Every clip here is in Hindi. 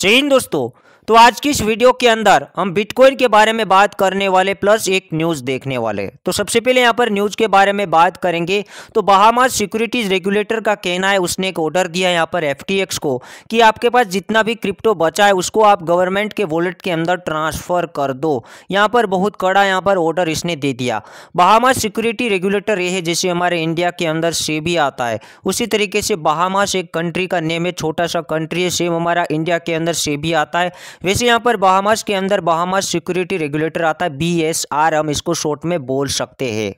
जय हिंद दोस्तों तो आज की इस वीडियो के अंदर हम बिटकॉइन के बारे में बात करने वाले प्लस एक न्यूज़ देखने वाले तो सबसे पहले यहाँ पर न्यूज़ के बारे में बात करेंगे तो बहामास सिक्योरिटीज़ रेगुलेटर का कहना है उसने एक ऑर्डर दिया यहाँ पर एफ को कि आपके पास जितना भी क्रिप्टो बचा है उसको आप गवर्नमेंट के वॉलेट के अंदर ट्रांसफ़र कर दो यहाँ पर बहुत कड़ा यहाँ पर ऑर्डर इसने दे दिया बहामास सिक्योरिटी रेगुलेटर ये है जैसे हमारे इंडिया के अंदर से भी आता है उसी तरीके से बहामास एक कंट्री का नेम है छोटा सा कंट्री है सेम हमारा इंडिया के अंदर से भी आता है वैसे यहाँ पर बहामास के अंदर बहामास सिक्योरिटी रेगुलेटर आता है बी हम इसको शॉर्ट में बोल सकते हैं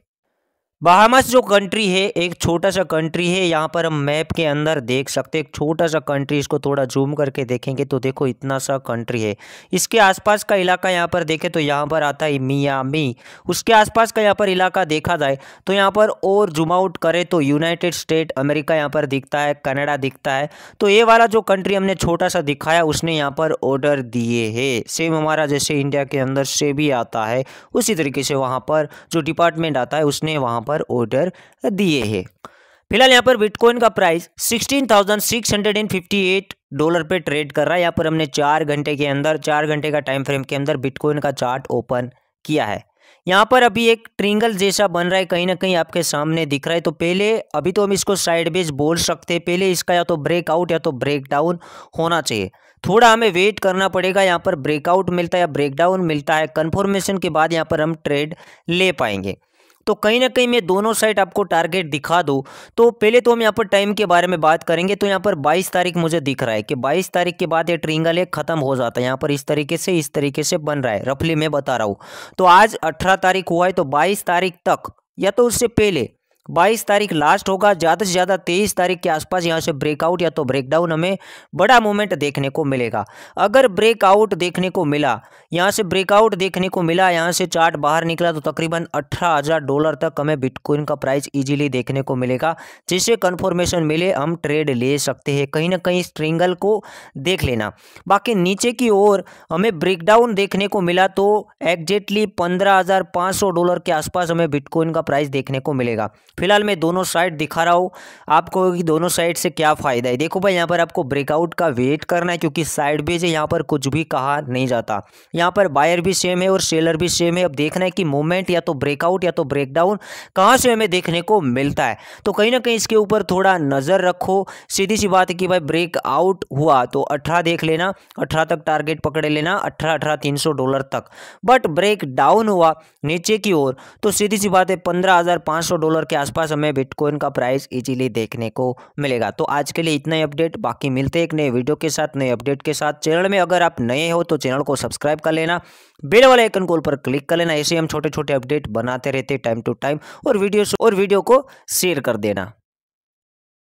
बहामस जो कंट्री है एक छोटा सा कंट्री है यहाँ पर हम मैप के अंदर देख सकते हैं एक छोटा सा कंट्री इसको थोड़ा जूम करके देखेंगे तो देखो इतना सा कंट्री है इसके आसपास का इलाका यहाँ पर देखें तो यहाँ पर आता है मियामी उसके आसपास का यहाँ पर इलाका देखा जाए तो यहाँ पर और जूम आउट करें तो यूनाइटेड स्टेट अमेरिका यहाँ पर दिखता है कनाडा दिखता है तो ये वाला जो कंट्री हमने छोटा सा दिखाया उसने यहाँ पर ऑर्डर दिए है सेम हमारा जैसे इंडिया के अंदर से भी आता है उसी तरीके से वहाँ पर जो डिपार्टमेंट आता है उसने वहाँ पर ऑर्डर दिए हैं फिलहाल यहाँ पर बिटकॉइन का प्राइस 16,658 डॉलर पे ट्रेड कर रहा है यहाँ पर हमने चार घंटे के अंदर चार घंटे का टाइम फ्रेम के अंदर बिटकॉइन का चार्ट ओपन किया है यहाँ पर अभी एक ट्रिंगल जैसा बन रहा है कहीं ना कहीं आपके सामने दिख रहा है तो पहले अभी तो हम इसको साइड बेज बोल सकते हैं पहले इसका या तो ब्रेकआउट या तो ब्रेकडाउन होना चाहिए थोड़ा हमें वेट करना पड़ेगा यहाँ पर ब्रेकआउट मिलता है या ब्रेकडाउन मिलता है कन्फर्मेशन के बाद यहाँ पर हम ट्रेड ले पाएंगे तो कहीं ना कहीं मैं दोनों साइड आपको टारगेट दिखा दूँ तो पहले तो हम यहाँ पर टाइम के बारे में बात करेंगे तो यहाँ पर बाईस तारीख मुझे दिख रहा है कि बाईस तारीख के बाद ये ट्रिंगल एक ख़त्म हो जाता है यहाँ पर इस तरीके से इस तरीके से बन रहा है रफली मैं बता रहा हूँ तो आज अठारह तारीख हुआ है तो बाईस तारीख तक या तो उससे पहले बाईस तारीख लास्ट होगा ज़्यादा से ज़्यादा तेईस तारीख के आसपास यहाँ से ब्रेकआउट या तो ब्रेकडाउन हमें बड़ा मूवमेंट देखने को मिलेगा अगर ब्रेकआउट देखने को मिला यहाँ से ब्रेकआउट देखने को मिला यहाँ से चार्ट बाहर निकला तो तकरीबन अठारह हज़ार डॉलर तक हमें बिटकॉइन का प्राइस इजीली देखने को मिलेगा जिससे कन्फर्मेशन मिले हम ट्रेड ले सकते हैं कहीं ना कहीं स्ट्रिंगल को देख लेना बाकी नीचे की ओर हमें ब्रेकडाउन देखने को मिला तो एग्जैक्टली पंद्रह डॉलर के आसपास हमें बिटकॉइन का प्राइस देखने को मिलेगा फिलहाल मैं दोनों साइड दिखा रहा हूँ आपको कि दोनों साइड से क्या फ़ायदा है देखो भाई यहाँ पर आपको ब्रेकआउट का वेट करना है क्योंकि साइड बेज है यहाँ पर कुछ भी कहा नहीं जाता यहाँ पर बायर भी सेम है और सेलर भी सेम है अब देखना है कि मूवमेंट या तो ब्रेकआउट या तो ब्रेकडाउन कहाँ से हमें देखने को मिलता है तो कहीं ना कहीं इसके ऊपर थोड़ा नज़र रखो सीधी सी बात है कि भाई ब्रेकआउट हुआ तो अठारह देख लेना अठारह तक टारगेट पकड़े लेना अठारह अठारह तीन सौ डॉलर तक बट ब्रेक डाउन हुआ नीचे की ओर तो सीधी सी बात है पंद्रह हज़ार पाँच सौ डॉलर के आसपास हमें बिटकॉइन का प्राइस इजीली देखने को मिलेगा तो आज के लिए इतना ही अपडेट बाकी मिलते हैं एक नए वीडियो के साथ नए अपडेट के साथ चैनल में अगर आप नए हो तो चैनल को सब्सक्राइब कर लेना बेल वाले आइकन कॉल पर क्लिक कर लेना ऐसे हम छोटे छोटे अपडेट बनाते रहते टाइम टू टाइम और वीडियो और वीडियो को शेयर कर देना